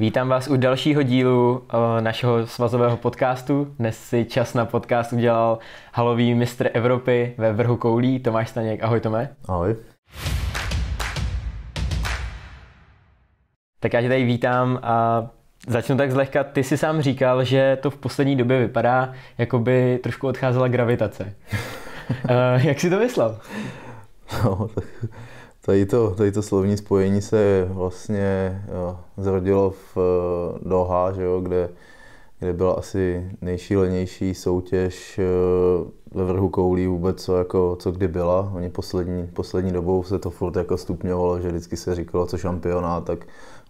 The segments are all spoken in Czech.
Vítám vás u dalšího dílu eh, našeho svazového podcastu. Dnes si čas na podcast udělal halový mistr Evropy ve vrhu koulí Tomáš Staněk. Ahoj Tome. Ahoj. Tak já tě tady vítám a začnu tak zlehka. Ty si sám říkal, že to v poslední době vypadá, jako by trošku odcházela gravitace. Eh, jak jsi to myslel? No, tak Tady to, tady to slovní spojení se vlastně jo, zrodilo v Doha, že jo, kde, kde byla asi nejšílenější soutěž eh, ve vrhu koulí vůbec, co, jako, co kdy byla. Oni poslední, poslední dobou se to furt jako stupňovalo, že vždycky se říkalo, co šampioná, tak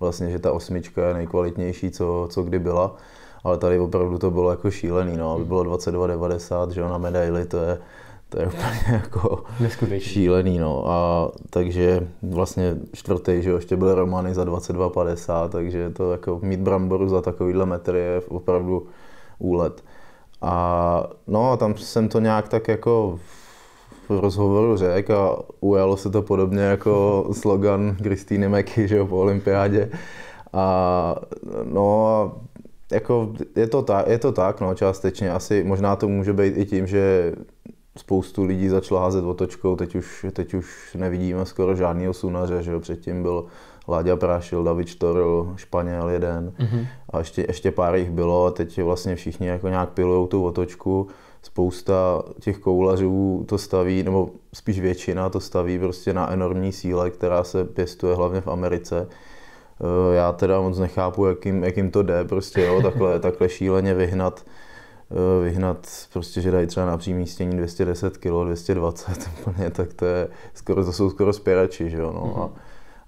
vlastně, že ta osmička je nejkvalitnější, co, co kdy byla. Ale tady opravdu to bylo jako šílený, no, aby bylo 22,90, že jo, na medaily, to je, to je úplně jako Neskutečný. šílený, no. A takže vlastně čtvrtý, že jo, ještě byly Romany za 22,50, takže to jako mít bramboru za takovýhle metr je opravdu úlet. A no a tam jsem to nějak tak jako v rozhovoru řekl a ujalo se to podobně jako slogan Kristýny Meky, že jo, po olympiádě. A no a jako je to, tak, je to tak, no, částečně. Asi možná to může být i tím, že spoustu lidí začalo házet otočkou, teď už, teď už nevidíme skoro žádný sunaře, že jo? předtím byl Láďa Prášil, David Štorl, Španěl jeden mm-hmm. a ještě, ještě pár jich bylo a teď vlastně všichni jako nějak pilují tu otočku. Spousta těch koulařů to staví, nebo spíš většina to staví prostě na enormní síle, která se pěstuje hlavně v Americe. Eh, já teda moc nechápu, jakým, jakým to jde prostě, jo? Takhle, takhle šíleně vyhnat Eh, vyhnat prostě, že dají třeba na přímístění 210 kg, 220 úplně, tak to, je skoro, to jsou skoro spěrači, že jo, no. Mm-hmm. A, mhm.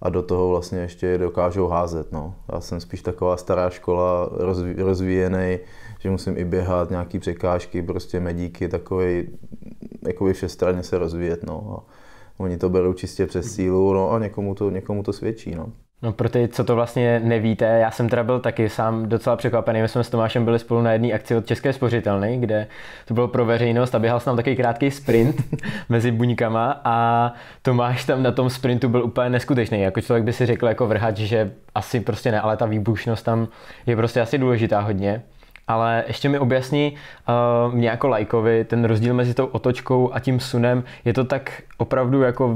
a do toho vlastně ještě dokážou házet, no. Já jsem spíš taková stará škola, rozví, rozvíjený, že musím i běhat, nějaký překážky, prostě medíky, takovej, jakoby všestranně se rozvíjet, no. A oni to berou čistě přes sílu, no a někomu to, někomu to svědčí, no. No pro ty, co to vlastně nevíte, já jsem teda byl taky sám docela překvapený. My jsme s Tomášem byli spolu na jedné akci od České spořitelny, kde to bylo pro veřejnost a běhal jsem tam takový krátký sprint mezi buňkama a Tomáš tam na tom sprintu byl úplně neskutečný. Jako člověk by si řekl jako vrhač, že asi prostě ne, ale ta výbušnost tam je prostě asi důležitá hodně. Ale ještě mi objasní uh, eh, mě jako lajkovi ten rozdíl mezi tou otočkou a tím sunem. Je to tak opravdu jako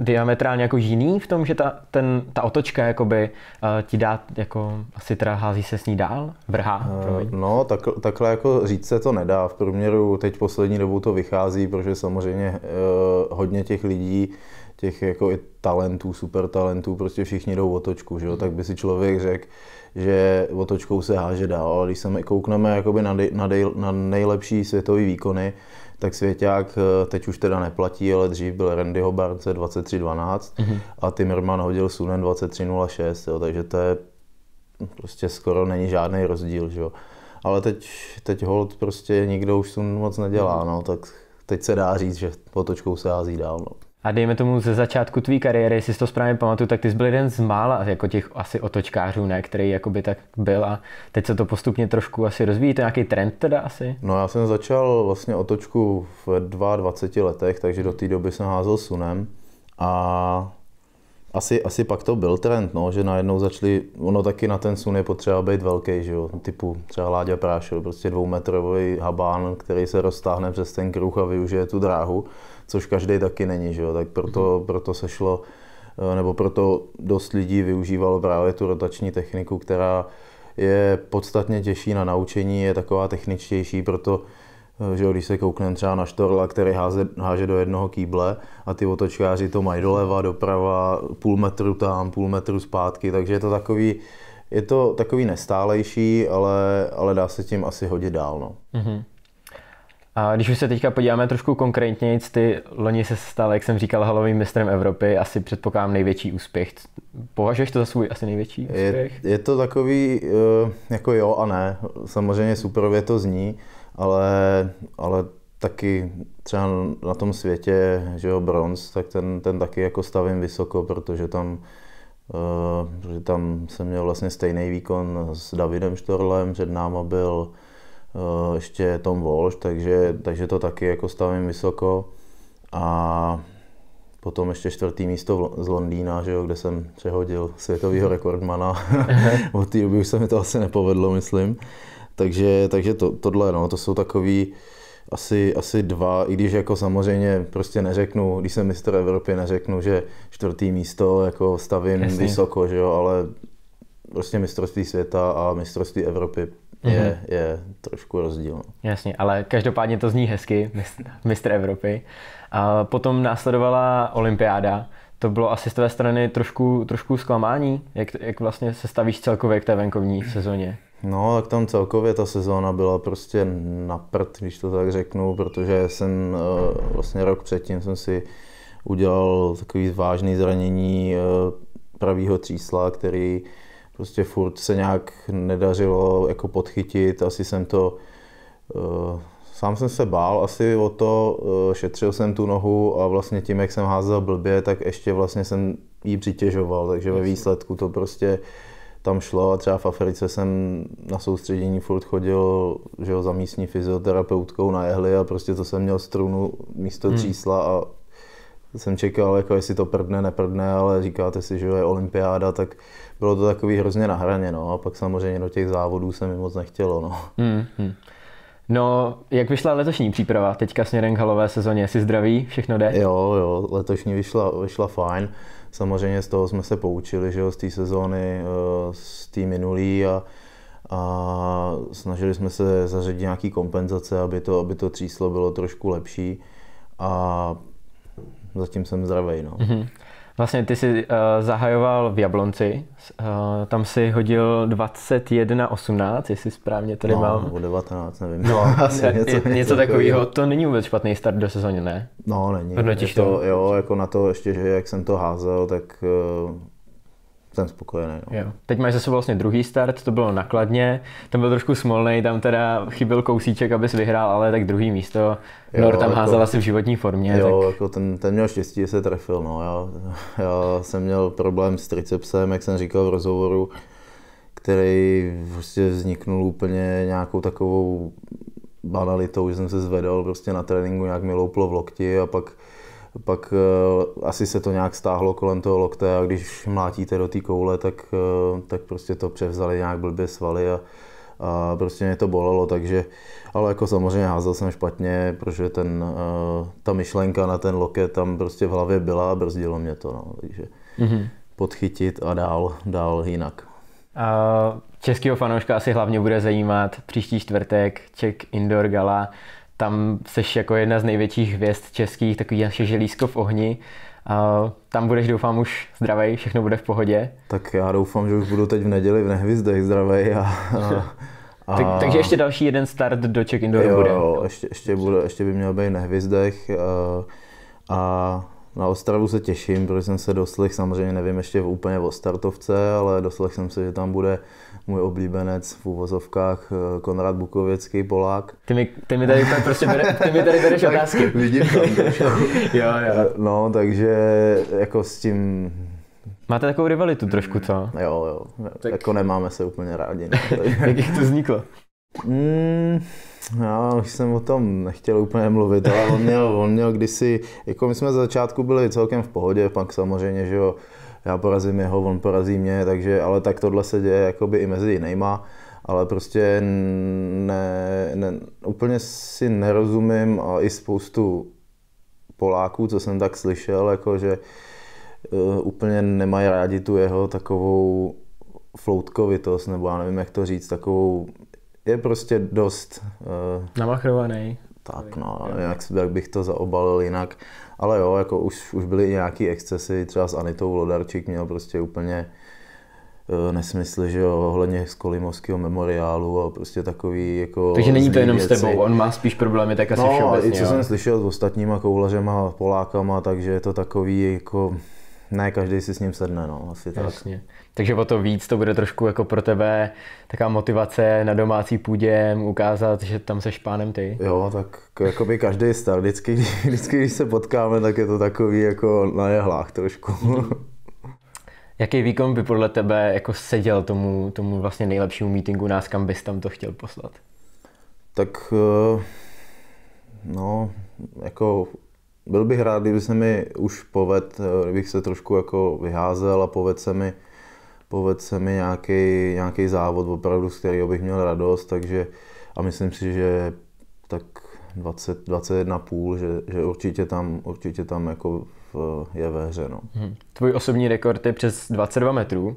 diametrálně jako jiný v tom, že ta, ten, ta otočka jakoby uh, ti dá, jako asi teda hází se s ní dál, vrhá? Uh, no, tak, takhle jako říct se to nedá. V průměru teď poslední dobou to vychází, protože samozřejmě uh, hodně těch lidí těch jako i talentů, super talentů, prostě všichni jdou otočku, že jo? tak by si člověk řekl, že otočkou se háže dál, ale když se koukneme jakoby na, dej, na, dej, na nejlepší světové výkony, tak Svěťák eh, teď už teda neplatí, ale dřív byl Randy Hobart 2312 mm-hmm. a Timmerman hodil Sunen 2306, jo, takže to je prostě skoro není žádný rozdíl, že jo. Ale teď, teď hold prostě nikdo už Sun moc nedělá, mhm. no, tak teď se dá říct, že potočkou se hází dál, no a dejme tomu ze začátku tvý kariéry, jestli si to správně pamatuju, tak ty jsi byl jeden z mála jako těch asi otočkářů, ne, který jakoby tak byl a teď se to postupně trošku asi rozvíjí, to je nějaký trend teda asi? No já jsem začal vlastně otočku v 22 letech, takže do té doby jsem házel sunem a asi, asi pak to byl trend, no, že najednou začali, ono taky na ten sun je potřeba být velký, že jo, typu třeba Láďa Prášil, prostě dvoumetrový habán, který se roztáhne přes ten kruh a využije tu dráhu, což každý taky není, že jo? tak proto, mhm. proto se šlo, eh, nebo proto dost lidí využívalo právě tu rotační techniku, která je podstatně těžší na naučení, je taková techničtější, proto eh, že když se koukneme třeba na Štorla, který háze, háže do jednoho kýble a ty otočkáři to mají doleva, doprava, půl metru tam, půl metru zpátky, takže je to takový, je to takový nestálejší, ale, ale dá se tím asi hodit dál. No. Mm-hmm. A když už se teďka podíváme trošku konkrétněji, ty loni se stal, jak jsem říkal, halovým mistrem Evropy, asi předpokládám největší úspěch. Považuješ to za svůj asi největší úspěch? Je, je to takový, eh, jako jo a ne. Samozřejmě superově to zní, ale, ale taky třeba na tom světě, že jo, bronz, tak ten, ten taky jako stavím vysoko, protože tam eh, protože tam jsem měl vlastně stejný výkon s Davidem Štorlem, před náma byl Eh, ještě Tom Walsh, takže, takže to taky jako stavím vysoko. A potom ještě čtvrtý místo z Londýna, že jo, kde jsem přehodil světového rekordmana. Od té doby už se mi to asi nepovedlo, myslím. Takže, takže to, tohle, no, to jsou takový asi, asi dva, i když jako samozřejmě prostě neřeknu, když jsem mistr Evropy, neřeknu, že čtvrtý místo jako stavím Jasně. vysoko, že jo, ale prostě mistrovství světa a mistrovství Evropy Mhm. je, je trošku rozdíl. No. Jasně, ale každopádně to zní hezky, mistr, Evropy. A potom následovala olympiáda. To bylo asi z tvé strany trošku, trošku zklamání. Jak, jak vlastně se stavíš celkově k té venkovní sezóně? No, tak tam celkově ta sezóna byla prostě na prd, když to tak řeknu, protože jsem eh, vlastně rok předtím jsem si udělal takový vážný zranění eh, pravýho třísla, který prostě furt se nějak nedařilo jako podchytit, asi jsem to, uh, sám jsem se bál asi o to, uh, šetřil jsem tu nohu a vlastně tím, jak jsem házel blbě, tak ještě vlastně jsem ji přitěžoval, takže ve výsledku to prostě tam šlo a třeba v Africe jsem na soustředění furt chodil že jo, za místní fyzioterapeutkou na jehly a prostě to jsem měl strunu místo hmm. čísla a jsem čekal, jako jestli to prdne, neprdne, ale říkáte si, že jo, je olympiáda, tak bylo to takový hrozně na hraně, no. A pak samozřejmě do těch závodů se mi moc nechtělo, no. Mm, hmm. No, jak vyšla letošní příprava teďka směrem k halové sezóně? Jsi zdravý? Všechno jde? Jo, jo, letošní vyšla, vyšla fajn. Samozřejmě z toho jsme se poučili, že jo, z té sezóny, eh, z té minulý a, a snažili jsme se zařadit nějaké kompenzace, aby to, aby to tříslo bylo trošku lepší a zatím jsem zdravý. No. Mm-hmm. Vlastně ty jsi uh, zahajoval v Jablonci, uh, tam si hodil 21.18, jestli správně tady no, mám. No, 19, nevím. No, Asi něco, něco, něco takového. To není vůbec špatný start do sezóny, ne? No, není. Hodnotíš je to? to? Jo, jako na to ještě, že jak jsem to házel, tak uh, jsem spokojený. No. Jo. Teď máš zase vlastně druhý start, to bylo nakladně, ten byl trošku smolný, tam teda chyběl kousíček, abys vyhrál, ale tak druhý místo, jo, Nor tam jako, házela si v životní formě. Jo, tak... jako ten, ten měl štěstí, že se trefil, no. Já, já jsem měl problém s tricepsem, jak jsem říkal v rozhovoru, který vlastně vzniknul úplně nějakou takovou banalitou, že jsem se zvedal prostě na tréninku, nějak mi louplo v lokti a pak pak eh, asi se to nějak stáhlo kolem toho lokte a když mlátíte do té koule, tak, eh, tak prostě to převzali nějak blbě svaly a, a prostě mě to bolelo, takže, ale jako samozřejmě házel jsem špatně, protože ten, eh, ta myšlenka na ten loket tam prostě v hlavě byla a brzdilo mě to, no, takže mm-hmm. podchytit a dál, dál jinak. A českého fanouška asi hlavně bude zajímat příští čtvrtek Czech Indoor Gala tam seš jako jedna z největších hvězd českých, takový naše želízko v ohni. A tam budeš doufám už zdravej, všechno bude v pohodě. Tak já doufám, že už budu teď v neděli v Nehvizdech zdravej a, a... A... Tak, takže ještě další jeden start do check Indoor jo, bude. Jo, ještě, ještě, bude, ještě by měl být nehvizdech eh, a, a na Ostravu se těším, protože jsem se doslech, samozřejmě nevím ještě úplně o startovce, ale doslech jsem se, že tam bude můj oblíbenec v úvozovkách eh, Konrad Bukověcký, Polák. Ty mi, ty mi tady prostě bere, ty mi tady bereš otázky. Vidím tam. jo, jo. Eh, no, takže jako s tím Máte takovou rivalitu trošku, co? Jo, jo. Tak... Jako nemáme se úplně rádi. No. Jak to vzniklo? Mm, já no, už jsem o tom nechtěl úplně mluvit, ale on měl, on měl kdysi, jako my jsme z začátku byli celkem v pohodě, pak samozřejmě, že jo, já porazím jeho, on porazí mě, takže, ale tak tohle se děje jakoby i mezi jinýma, ale prostě ne, ne, úplně si nerozumím a i spoustu Poláků, co jsem tak slyšel, jako že uh, úplně nemají rádi tu jeho takovou floutkovitost, nebo já nevím, jak to říct, takovou je prostě dost... Uh, Namachrovaný. Tak no, jak, jak bych to zaobalil jinak. Ale jo, jako už, už byly nějaký excesy, třeba s Anitou Lodarčík měl prostě úplně uh, eh, nesmysl, že jo, ohledně z Kolimovského memoriálu a prostě takový jako... Takže není to jenom věci. s tebou, on má spíš problémy tak asi no, všeobecně. i co jo. jsem slyšel s ostatníma koulařema a Polákama, takže je to takový jako ne, každý si s ním sedne, no, asi tak. Jasně. Takže o to víc to bude trošku jako pro tebe taková motivace na domácí půdě ukázat, že tam se špánem ty. Jo, tak jako by každý star, vždycky, vždycky, když se potkáme, tak je to takový jako na jehlách trošku. Jaký výkon by podle tebe jako seděl tomu, tomu vlastně nejlepšímu meetingu nás, kam bys tam to chtěl poslat? Tak eh, no, jako byl bych rád, kdyby se mi už poved, kdybych se trošku jako vyházel a poved se mi, poved se mi nějaký, nějaký závod opravdu, z kterého bych měl radost, takže a myslím si, že tak 20, 21,5, že, že určitě tam, určitě tam jako v, je ve hře. No. Hmm. Tvůj osobní rekord je přes 22 metrů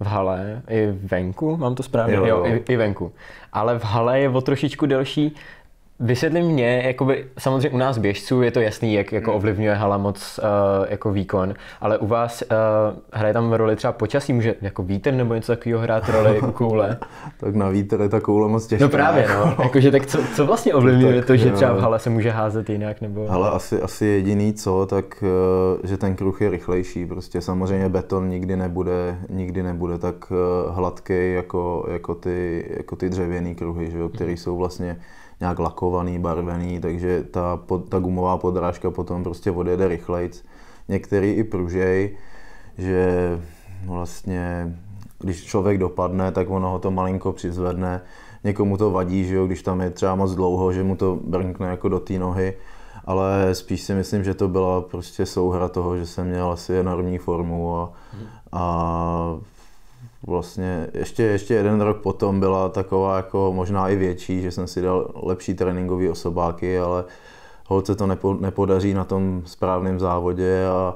v hale i venku, mám to správně? Jo, jo. jo i, i venku. Ale v hale je o trošičku delší Vysvětli mě, jakoby, samozřejmě u nás běžců je to jasný, jak jako hmm. ovlivňuje hala moc uh, jako výkon, ale u vás uh, hraje tam roli třeba počasí, může jako vítr nebo něco takového hrát roli jako u koule? tak na vítr je ta koule moc těžká. No právě, no. Jakože, tak co, co vlastně ovlivňuje tak, to, že jo. třeba v hale se může házet jinak? Nebo... Ale asi, asi jediný co, tak eh, že ten kruh je rychlejší, prostě samozřejmě beton nikdy nebude, nikdy nebude tak hladký jako, jako, ty, jako ty dřevěný kruhy, že jo, který mhm. jsou vlastně nějak lakovaný, barvený, takže ta, ta gumová podrážka potom prostě odjede rychlejc. Některý i pružej, že vlastně když člověk dopadne, tak ono ho to malinko přizvedne. Někomu to vadí, že jo, když tam je třeba moc dlouho, že mu to brnkne jako do té nohy, ale spíš si myslím, že to byla prostě souhra toho, že jsem měl asi enormní formu a, a vlastně ještě, ještě jeden rok potom byla taková jako možná i větší, že jsem si dal lepší tréninkové osobáky, ale holce to nepo, nepodaří na tom správném závodě a,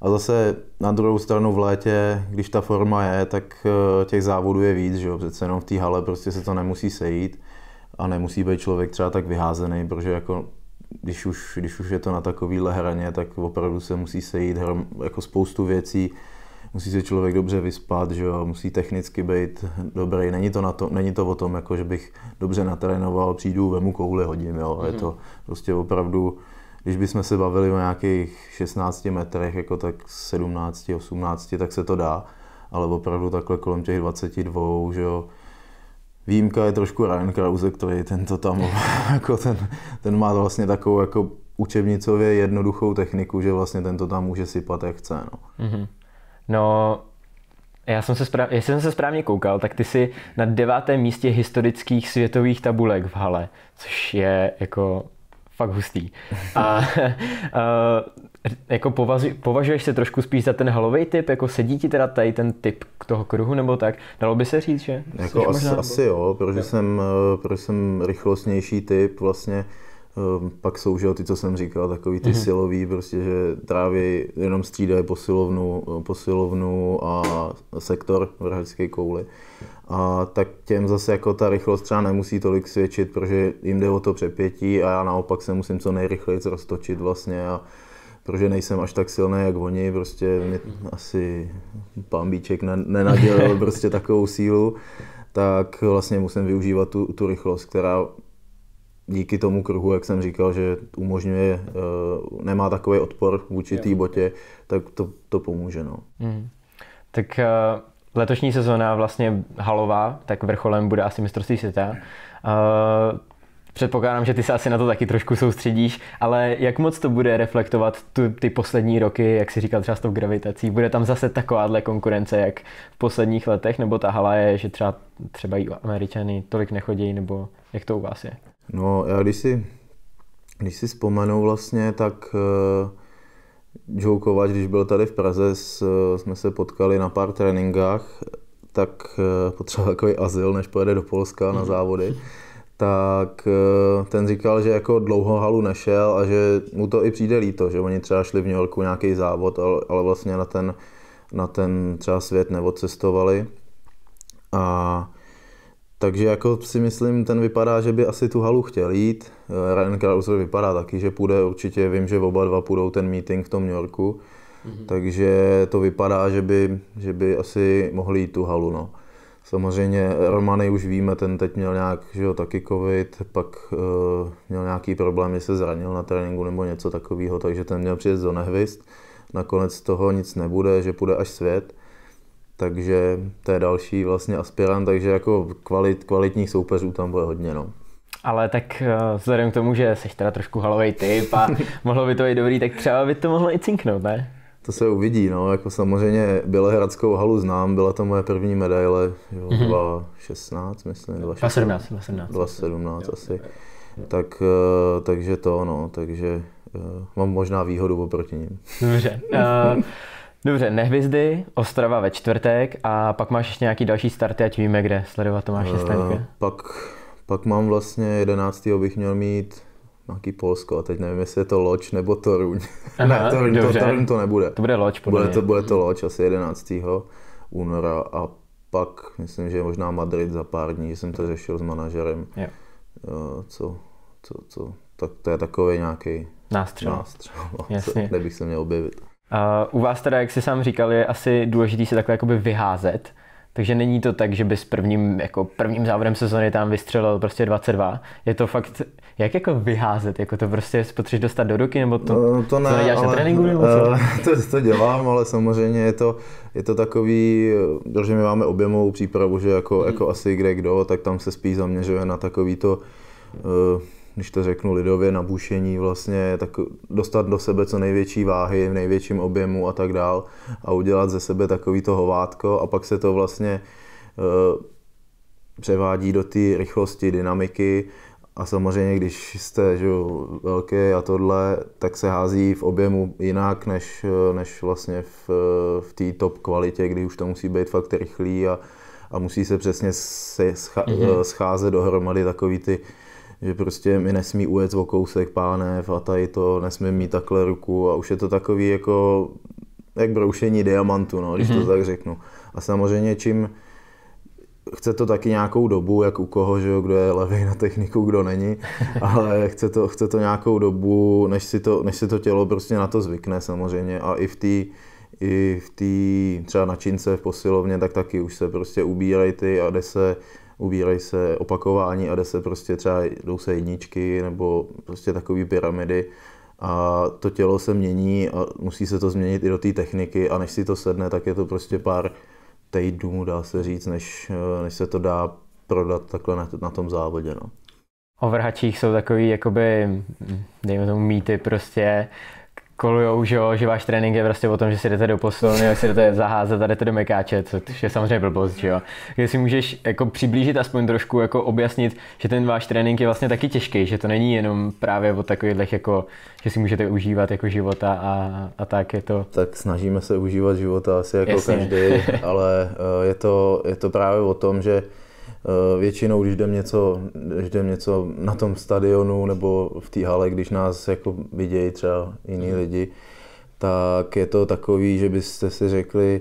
a zase na druhou stranu v létě, když ta forma je, tak eh, těch závodů je víc, že jo, přece jenom v té hale prostě se to nemusí sejít a nemusí být člověk třeba tak vyházený, protože jako když už, když už je to na takovýhle hraně, tak opravdu se musí sejít jako spoustu věcí, musí se člověk dobře vyspat, že jo, musí technicky být dobrý. Není to, na to, není to o tom, jako, že bych dobře natrénoval, přijdu, vemu kouli, hodím. Jo. Mm-hmm. Je to mhm. prostě opravdu, když bychom se bavili o nějakých 16 metrech, jako tak 17, 18, tak se to dá, ale opravdu takhle kolem těch 22, že jo, Výjimka je trošku Ryan Krause, který tento tam, jako ten, ten má vlastně takovou jako učebnicově jednoduchou techniku, že vlastně tento tam může sypat jak chce. No. Mm-hmm. No, já jsem se správ... jestli jsem se správně koukal, tak ty jsi na devátém místě historických světových tabulek v hale, což je jako fakt hustý. A, a jako považi, považuješ se trošku spíš za ten halový typ, jako sedí ti teda tady ten typ k toho kruhu nebo tak? Dalo by se říct, že? Jako asi, možná, asi nebo... jo, protože, Jsem, eh, protože jsem rychlostnější typ vlastně. Ehm, pak jsou, že ty, co jsem říkal, takový ty mm-hmm. silový, prostě, že tráví jenom střídají posilovnu, posilovnu a sektor vrhačské kouly. A tak těm zase jako ta rychlost třeba nemusí tolik svědčit, protože jim jde o to přepětí a já naopak se musím co nejrychleji roztočit vlastně a protože nejsem až tak silný jak oni, prostě mě mhm. asi pambíček nenadělil prostě takovou sílu, tak vlastně musím využívat tu, tu rychlost, která díky tomu kruhu, jak jsem říkal, že umožňuje, eh, nemá takový odpor vůči té botě, tak to, to pomůže. No. Mm. Tak eh, letošní sezóna vlastně halová, tak vrcholem bude asi mistrovství světa. Eh, předpokládám, že ty se asi na to taky trošku soustředíš, ale jak moc to bude reflektovat tu, ty poslední roky, jak si říkal třeba s tou gravitací, bude tam zase takováhle konkurence, jak v posledních letech, nebo ta hala je, že třeba, třeba i Američany tolik nechodí, nebo jak to u vás je? No, já když si, když si vzpomenu vlastně, tak eh, Joe Kovač, když byl tady v Praze, eh, jsme se potkali na pár tréninkách, tak eh, potřeboval takový azyl, než pojede do Polska na mhm. závody. Tak ten říkal, že jako dlouho halu nešel a že mu to i přijde líto, že oni třeba šli v New Yorku nějaký závod, ale vlastně na ten, na ten třeba svět neodcestovali. A takže jako si myslím, ten vypadá, že by asi tu halu chtěl jít. Eh, Ryan Krauser vypadá taky, že půjde určitě, vím, že oba dva půjdou ten meeting v tom New Yorku. Mm-hmm. Takže to vypadá, že by, že by asi mohli jít tu halu. No. Samozřejmě Romany už víme, ten teď měl nějak, že jo, taky covid, pak uh, měl nějaký problém, že se zranil na tréninku nebo něco takového, takže ten měl přijet do nehvist. Nakonec toho nic nebude, že půjde až svět takže to je další vlastně aspirant, takže jako kvalit, kvalitních soupeřů tam bude hodně. No. Ale tak eh, vzhledem k tomu, že jsi teda trošku halový typ a mohlo by to být dobrý, tak třeba by to mohlo i cinknout, ne? To se uvidí, no, jako samozřejmě Bělehradskou halu znám, byla to moje první medaile, jo, mm-hmm. 2016, myslím, 2017, 2017, 2017 asi. Tak, eh, takže to, no, takže eh, mám možná výhodu oproti ním. Dobře. Uh... Dobře, Nehvizdy, Ostrava ve čtvrtek a pak máš ještě nějaký další starty, ať víme, kde sledovat Tomáš eh, Staňka. E, pak, pak mám vlastně 11. bych měl mít nějaký Polsko a teď nevím, jestli je to Loč nebo Toruň. Aha, ne, Toruň dobře. to, Toruň to nebude. To bude Loč, podle bude mě. to, bude to Loč asi 11. února a pak myslím, že možná Madrid za pár dní, že jsem to řešil s manažerem. Jo. Eh, co, co, co, tak to je takový nějaký nástřel. nástřel no, Jasně. kde bych se měl objevit u vás teda, jak jsi sám říkal, je asi důležité se takhle jakoby vyházet. Takže není to tak, že bys prvním, jako prvním závodem sezóny tam vystřelil prostě 22. Je to fakt, jak jako vyházet, jako to prostě potřeš dostat do ruky, nebo to, no, to, ne, to neděláš ale, na tréninku? Nebo co? Eh, to, to, dělám, ale samozřejmě je to, je to takový, protože eh, my máme objemovou přípravu, že jako, hmm. jako asi kde kdo, tak tam se spíš zaměřuje na takový to, uh, když to řeknu lidově, nabušení vlastně, tak dostat do sebe co největší váhy v největším objemu a tak dál a udělat ze sebe takový to hovátko a pak se to vlastně e, převádí do té rychlosti, dynamiky a samozřejmě, když jste že, velký a tohle, tak se hází v objemu jinak, než, eh, než vlastně v, eh, v té top kvalitě, kdy už to musí být fakt rychlý a, a musí se přesně se, scha, mm-hmm. scházet dohromady takový ty uh, že prostě mi nesmí ujet o kousek pánev a tady to, nesmí mít takhle ruku a už je to takový jako, jak broušení diamantu, no, když mm-hmm. to mhm. tak řeknu. A samozřejmě čím, chce to taky nějakou dobu, jak u koho, že jo, kdo je levý na techniku, kdo není, ale chce to, chce to nějakou dobu, než si, to, než si to tělo prostě na to zvykne samozřejmě a i v té i v té třeba na čince v posilovně, tak taky už se prostě ubírají ty a jde se, ubírají se opakování a jde se prostě třeba, jdou se jedničky nebo prostě takové pyramidy a to tělo se mění a musí se to změnit i do té techniky a než si to sedne, tak je to prostě pár týdnů, dá se říct, než, než se to dá prodat takhle na, na tom závodě. No. O vrhačích jsou takový, jakoby, dejme tomu, mýty prostě, kolujou, že, jo, že váš trénink je prostě o tom, že si jdete do posilovny, že si jdete zaházet a jdete do mekáče, což je samozřejmě blbost, že jo. Když si můžeš jako přiblížit aspoň trošku, jako objasnit, že ten váš trénink je vlastně taky těžký, že to není jenom právě o takových jako, že si můžete užívat jako života a, a tak je to. Tak snažíme se užívat života asi jako Jasně. každý, ale eh, je to, je to právě o tom, že Eh, většinou, když jdem něco, když jdem něco na tom stadionu nebo v té hale, když nás jako vidějí třeba jiní mhm. lidi, tak je to takový, že byste si řekli,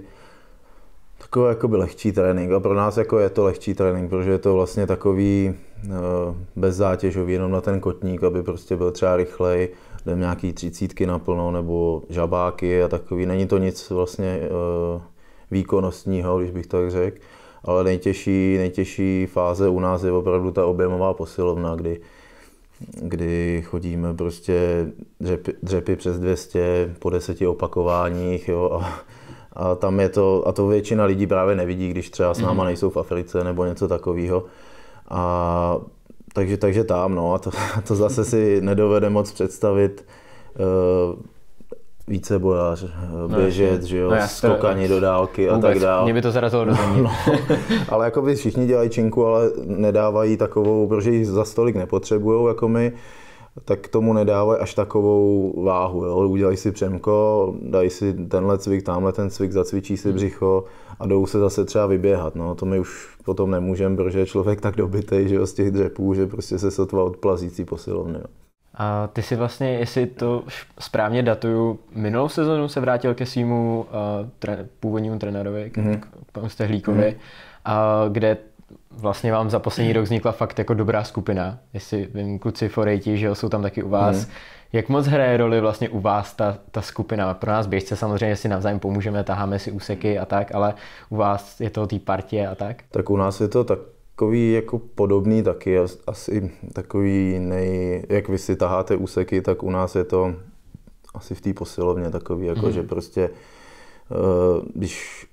takový jako by lehčí trénink. A pro nás jako je to lehčí trénink, protože je to vlastně takový eh, bez zátěžový, jenom na ten kotník, aby prostě byl třeba rychlej, jdem nějaký třicítky naplno nebo žabáky a takový. Není to nic vlastně eh, výkonnostního, když bych tak řekl ale nejtěžší, nejtěžší fáze u nás je opravdu ta objemová posilovna, kdy, kdy chodíme prostě dřepy, dřepy přes 200 po deseti opakováních jo, a, a tam je to, a to většina lidí právě nevidí, když třeba s náma mhm. nejsou v Africe nebo něco takového. A takže, takže tam, no, a to, to zase si nedovede moc představit, eh, více bojař, eh, no, běžet, no, že jo, no, skokání do dálky vůbec, a tak dále. Mě by to zarazilo do no, země. No, no. Ale jako by všichni dělají činku, ale nedávají takovou, protože ji za stolik nepotřebují jako my, tak tomu nedávají až takovou váhu. Jo. Udělají si přemko, dají si tenhle cvik, tamhle ten cvik, zacvičí si hmm. břicho a jdou se zase třeba vyběhat. No. To my už potom nemůžeme, protože je člověk tak dobitej že jo, z těch dřepů, že prostě se sotva odplazící posilovny. Jo. A ty si vlastně, jestli to správně datuju, minulou sezonu se vrátil ke svýmu uh, tre- původnímu trenérovi, mm-hmm. k panu Stehlíkovi, mm-hmm. a, kde vlastně vám za poslední rok vznikla fakt jako dobrá skupina. Jestli vím, kluci forejti, že jo, jsou tam taky u vás. Mm-hmm. Jak moc hraje roli vlastně u vás ta, ta skupina? Pro nás běžce samozřejmě si navzájem pomůžeme, taháme si úseky a tak, ale u vás je to té partie a tak? Tak u nás je to tak, takový jako podobný taky, asi takový nej, jak vy si taháte úseky, tak u nás je to asi v té posilovně takový, jako mm. že prostě eh, když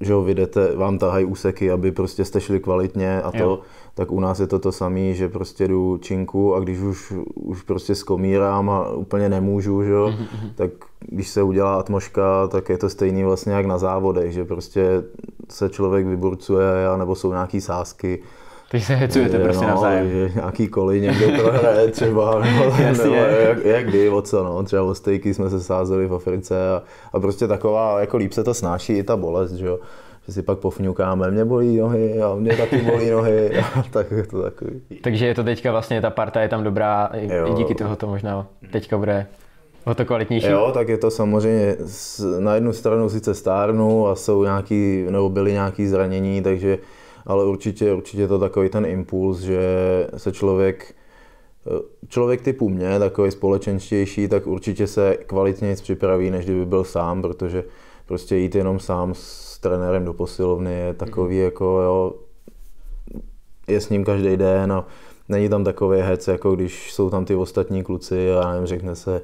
že jo, vydete, vám tahají úseky, aby prostě jste šli kvalitně a to, jo. tak u nás je to to samé, že prostě jdu činku a když už, už prostě skomírám a úplně nemůžu, že jo, mm-hmm. tak když se udělá atmoška, tak je to stejný vlastně jak na závodech, že prostě se člověk vyburcuje, nebo jsou nějaký sázky, Teď se hecujete prostě no, navzájem. Nějaký koli někdo prohraje třeba, no, nebo, nebo jak, jak kdy, o co, no. Třeba o stejky jsme se sázeli v Africe a, a prostě taková, jako líp se to snáší i ta bolest, že jo. Že si pak pofňukáme, mě bolí nohy a mě taky bolí nohy a tak to takový. Takže je to teďka vlastně, ta parta je tam dobrá jo. i díky to možná teďka bude o to kvalitnější. Jo, tak je to samozřejmě, na jednu stranu sice stárnu a jsou nějaký, nebo byly nějaký zranění, takže ale určitě, určitě to takový ten impuls, že se člověk člověk typu mě, takový společenštější, tak určitě se kvalitněji připraví, než kdyby byl sám, protože prostě jít jenom sám s trenérem do posilovny je takový mm jako jo, je s ním každý den a není tam takový hec, jako když jsou tam ty ostatní kluci a nevím, řekne se,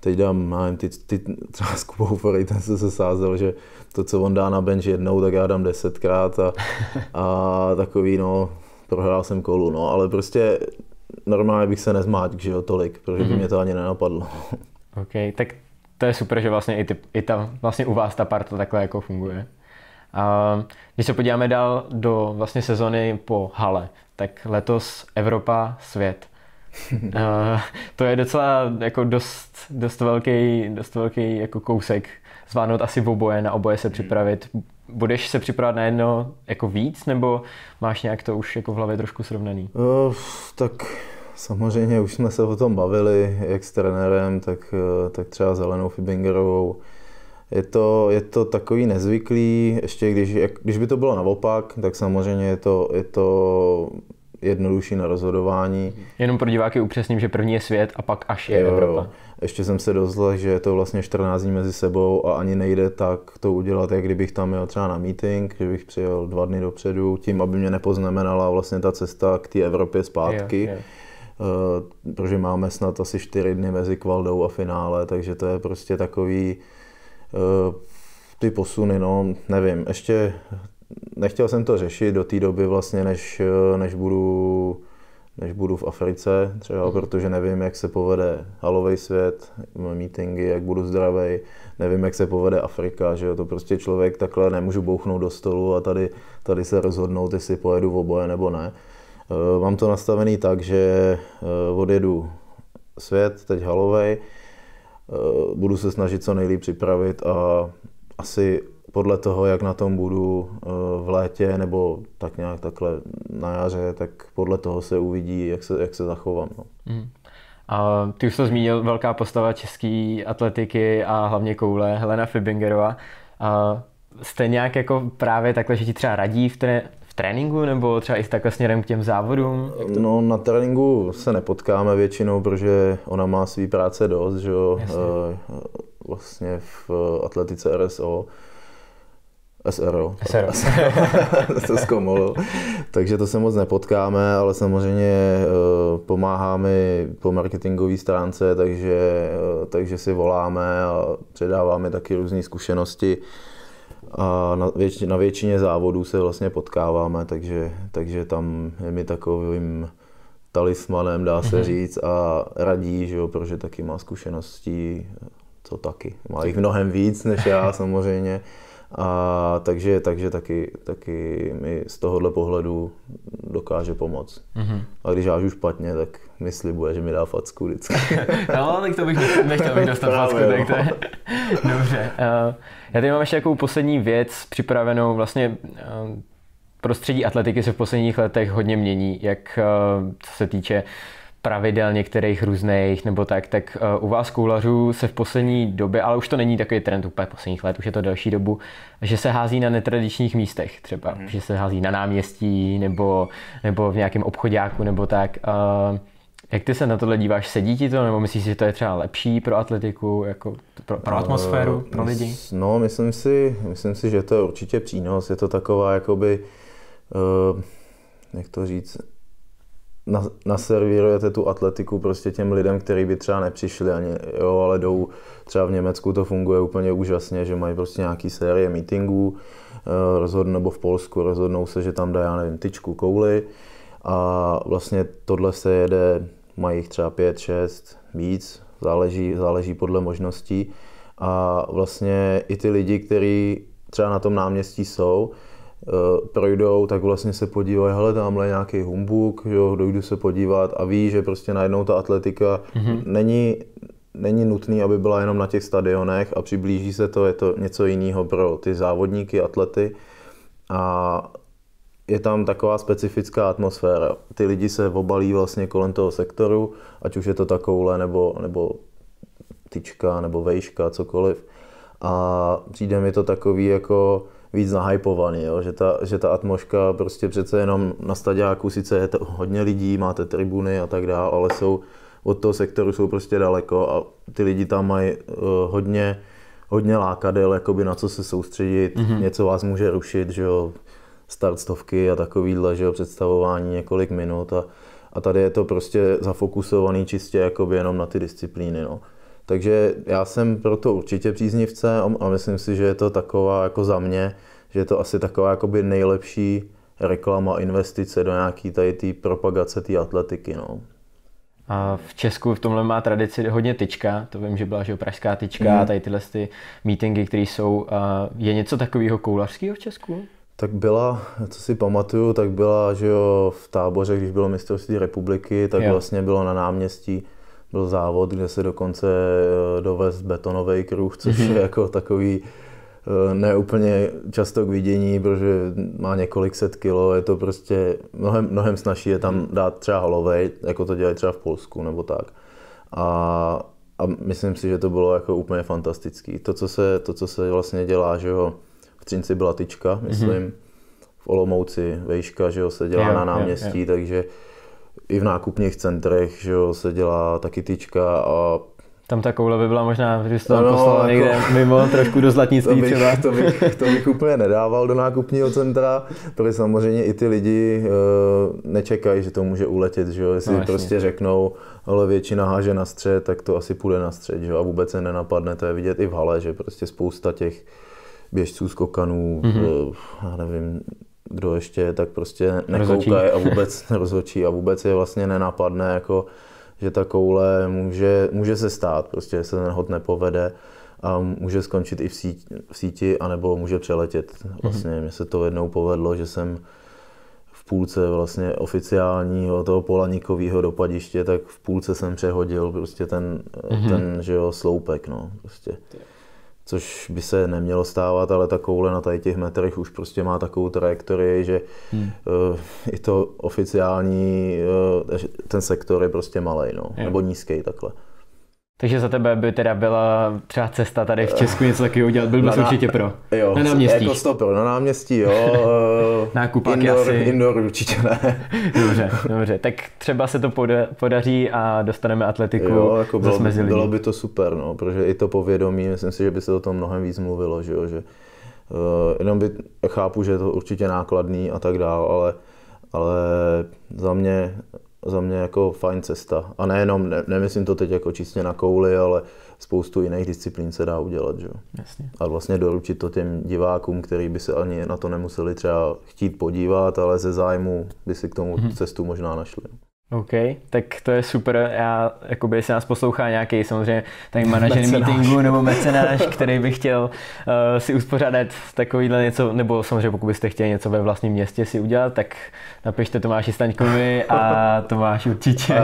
teď dám, nevím, ty, ty třeba s Kubou ten se, se sázel, že to, co on dá na bench jednou, tak já dám desetkrát a, a takový, no, prohrál jsem kolu, no, ale prostě normálně bych se nezmáčk, že jo, tolik, protože by mhm. mě to ani nenapadlo. OK, tak to je super, že vlastně i, ty, i ta, vlastně u vás ta parta takhle jako funguje. A když se podíváme dál do vlastně sezony po hale, tak letos Evropa, svět. Eh, to je docela jako dost, dost velký, dost velký jako kousek zvládnout asi v oboje, na oboje se hmm. připravit. Budeš se připravovat na jedno jako víc, nebo máš nějak to už jako v hlavě trošku srovnaný? Uh, tak samozřejmě už jsme se o tom bavili, jak s trenérem, tak, eh, tak třeba Zelenou Fibingerovou. Je to, je to takový nezvyklý, ještě když, jak, když by to bylo naopak, tak samozřejmě je to, je to jednodušší na rozhodování. Jenom pro diváky upřesním, že první je svět a pak až je jo, Evropa. Jo. Ještě jsem se dozvěděl, že je to vlastně 14 dní mezi sebou a ani nejde tak to udělat, jak kdybych tam jel třeba na meeting, že bych přijel dva dny dopředu, tím, aby mě nepoznamenala vlastně ta cesta k té Evropě zpátky. Je, je. Uh, protože máme snad asi čtyři dny mezi kvaldou a finále, takže to je prostě takový uh, ty posuny, no nevím, ještě nechtěl jsem to řešit do té doby vlastně, než, eh, než budu než budu v Africe, třeba mm. protože nevím, jak se povede halový svět, meetingy, jak budu zdravý, nevím, jak se povede Afrika, že jo, to prostě člověk takhle nemůžu bouchnout do stolu a tady, tady se rozhodnout, jestli pojedu v oboje nebo ne. Eh, mám to nastavený tak, že eh, odjedu svět, teď halovej, eh, budu se snažit co nejlíp připravit a asi podle toho, jak na tom budu eh, v létě nebo tak nějak takhle na jaře, tak podle toho se uvidí, jak se, jak se zachovám. No. Mm. A ty už jsi zmínil velká postava české atletiky a hlavně koule, Helena Fibingerová. A jste nějak jako právě takhle, že ti třeba radí v, tre- v tréninku nebo třeba i takhle směrem k těm závodům? No na tréninku se nepotkáme většinou, protože ona má svý práce dost, že jo, eh, vlastně v atletice RSO SRO. SRO. To se zkomolil. Takže to se moc nepotkáme, ale samozřejmě eh, pomáhá mi po marketingové stránce, takže, eh, takže si voláme a předáváme taky různé zkušenosti. A na, věč, na většině závodů se vlastně potkáváme, takže, takže tam je mi takovým talismanem, dá se mhm. říct, a radí, že jo, protože taky má zkušenosti, co taky. Má jich mnohem víc než já samozřejmě. A takže, takže taky, taky mi z tohohle pohledu dokáže pomoct. Mm-hmm. A když hážu špatně, tak mi slibuje, že mi dá facku vždycky. no, tak to bych nechtěl, bych dostat Právě, facku, no. tak to je... Dobře. Uh, já tady mám ještě jakou poslední věc připravenou. Vlastně uh, prostředí atletiky se v posledních letech hodně mění, jak uh, co se týče uh, pravidel některých různých nebo tak, tak eh, u vás koulařů se v poslední době, ale už to není takový trend úplně posledních let, už je to delší dobu, že se hází na netradičních místech třeba, mm. že se hází na náměstí nebo, nebo v nějakém obchodáku nebo tak. Eh, jak ty se na tohle díváš? Sedí ti to, nebo myslíš, že to je třeba lepší pro atletiku, jako pro, pro atmosféru, pro lidi? No, myslím si, myslím si, že to je určitě přínos. Je to taková, jakoby, uh, jak to říct, na, naservírujete tu atletiku prostě těm lidem, kteří by třeba nepřišli ani, jo, ale jdou, třeba v Německu to funguje úplně úžasně, že mají prostě nějaký série meetingů, eh, rozhodnou, nebo v Polsku rozhodnou se, že tam dá, já nevím, tyčku, kouli a vlastně tohle se jede, mají jich třeba pět, šest, víc, záleží, záleží podle možností a vlastně i ty lidi, kteří třeba na tom náměstí jsou, Eh, projdou, tak vlastně se podívají, hele, tamhle nějaký humbuk, jo, dojdu se podívat a ví, že prostě najednou ta atletika mm-hmm. není, není nutný, aby byla jenom na těch stadionech a přiblíží se to, je to něco jiného pro ty závodníky, atlety a je tam taková specifická atmosféra. Ty lidi se obalí vlastně kolem toho sektoru, ať už je to takovouhle nebo, nebo tyčka nebo vejška, cokoliv. A přijde mi to takový jako, víc nahypovaný, jo? Že, ta, že ta atmoška prostě přece jenom na stadiáku sice je to hodně lidí, máte tribuny a tak dále, ale jsou od toho sektoru jsou prostě daleko a ty lidi tam mají uh, hodně, hodně lákadel, jakoby na co se soustředit, mm-hmm. něco vás může rušit, že jo, start stovky a takovýhle, že jo, představování několik minut a, a tady je to prostě zafokusovaný čistě jakoby jenom na ty disciplíny, no. Takže já jsem proto určitě příznivce a myslím si, že je to taková jako za mě, že je to asi taková jakoby nejlepší reklama, investice do nějaký tady té propagace té atletiky. No. A v Česku v tomhle má tradici hodně tyčka, to vím, že byla že pražská tyčka mm. tady tyhle ty meetingy, které jsou. A je něco takového koulařského v Česku? Tak byla, co si pamatuju, tak byla, že jo, v táboře, když bylo mistrovství republiky, tak jo. vlastně bylo na náměstí byl závod, kde se dokonce eh, dovez betonový kruh, což mhm. je jako takový eh, neúplně často k vidění, protože má několik set kilo, je to prostě mnohem, mnohem snažší je tam mhm. dát třeba holovej, jako to dělají třeba v Polsku nebo tak. A, a myslím si, že to bylo jako úplně fantastický. To, co se, to, co se vlastně dělá, že jo, v Třinci byla tyčka, mhm. myslím, mm-hmm. v Olomouci vejška, že jo, se dělá yeah, na náměstí, yeah, yeah. takže i v nákupních centrech že jo, se dělá taky tyčka a tam ta koule by byla možná, že jste tam no, no, poslal jako... někde mimo, trošku do zlatnictví to bych, třeba. To bych, to bych úplně nedával do nákupního centra, protože samozřejmě i ty lidi uh, nečekají, že to může uletět, že jo? jestli no, prostě řeknou, ale většina háže na střed, tak to asi půjde na střed, že jo? a vůbec se nenapadne, to je vidět i v hale, že prostě spousta těch běžců, skokanů, mm-hmm. Eh, já nevím, kdo ještě tak prostě nekoukají a vůbec rozhočí a vůbec je vlastně nenapadne, jako, že ta koule může, může se stát, prostě se ten hod nepovede a může skončit i v síti, v síti anebo může přeletět. Mhm. Vlastně mně se to jednou povedlo, že jsem v půlce vlastně oficiálního toho polanikového dopadiště, tak v půlce jsem přehodil prostě ten, mm-hmm. ten že jo, sloupek, no, prostě což by se nemělo stávat, ale ta koule na tady těch metrech už prostě má takovou trajektorii, že hmm. Eh, i to oficiální, eh, ten sektor je prostě malý, no, nebo nízký takhle. Takže za tebe by teda byla třeba cesta tady v Česku něco taky udělat, byl bys určitě pro. Jo, na náměstí. Jako stopil, na náměstí, jo. Eh, Nákupak indoor, asi. Indoor určitě ne. dobře, dobře. Tak třeba se to poda- podaří a dostaneme atletiku jo, jako bylo, zase mezi Bylo by to super, no, protože i to povědomí, myslím si, že by se o tom mnohem víc mluvilo, že jo, že uh, jenom by, chápu, že je to určitě nákladný a tak dále, ale, ale za mě za mě jako fajn cesta. A nejenom, ne, nemyslím to teď jako čistě na kouli, ale spoustu jiných disciplín se dá udělat. Že? Jasně. A vlastně doručit to těm divákům, který by se ani na to nemuseli třeba chtít podívat, ale ze zájmu by si k tomu mm-hmm. cestu možná našli. OK, tak to je super. Já, jakoby, jestli nás poslouchá nějaký samozřejmě tady manažer meetingu nebo mecenáš, který by chtěl uh, si uspořádat takovýhle něco, nebo samozřejmě pokud byste chtěli něco ve vlastním městě si udělat, tak napište Tomáši Staňkovi a Tomáš určitě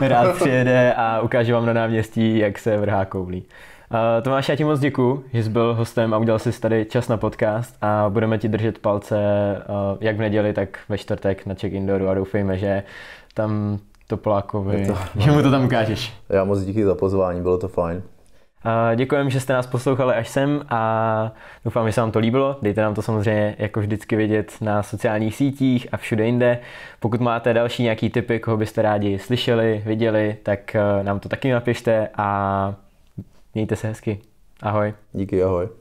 rád přijede a ukáže vám na náměstí, jak se vrhá koulí. Uh, eh, Tomáš, já ti moc děkuji, že jsi byl hostem a udělal jsi tady čas na podcast a budeme ti držet palce uh, jak v neděli, tak ve čtvrtek na Check Indooru a doufejme, že tam Toplákovi, to, že mu to tam ukážeš. Já moc díky za pozvání, bylo to fajn. Děkujeme, že jste nás poslouchali až sem a doufám, že se vám to líbilo. Dejte nám to samozřejmě jako vždycky vědět na sociálních sítích a všude jinde. Pokud máte další nějaký typy, koho byste rádi slyšeli, viděli, tak eh, nám to taky napište a mějte se hezky. Ahoj. Díky, ahoj.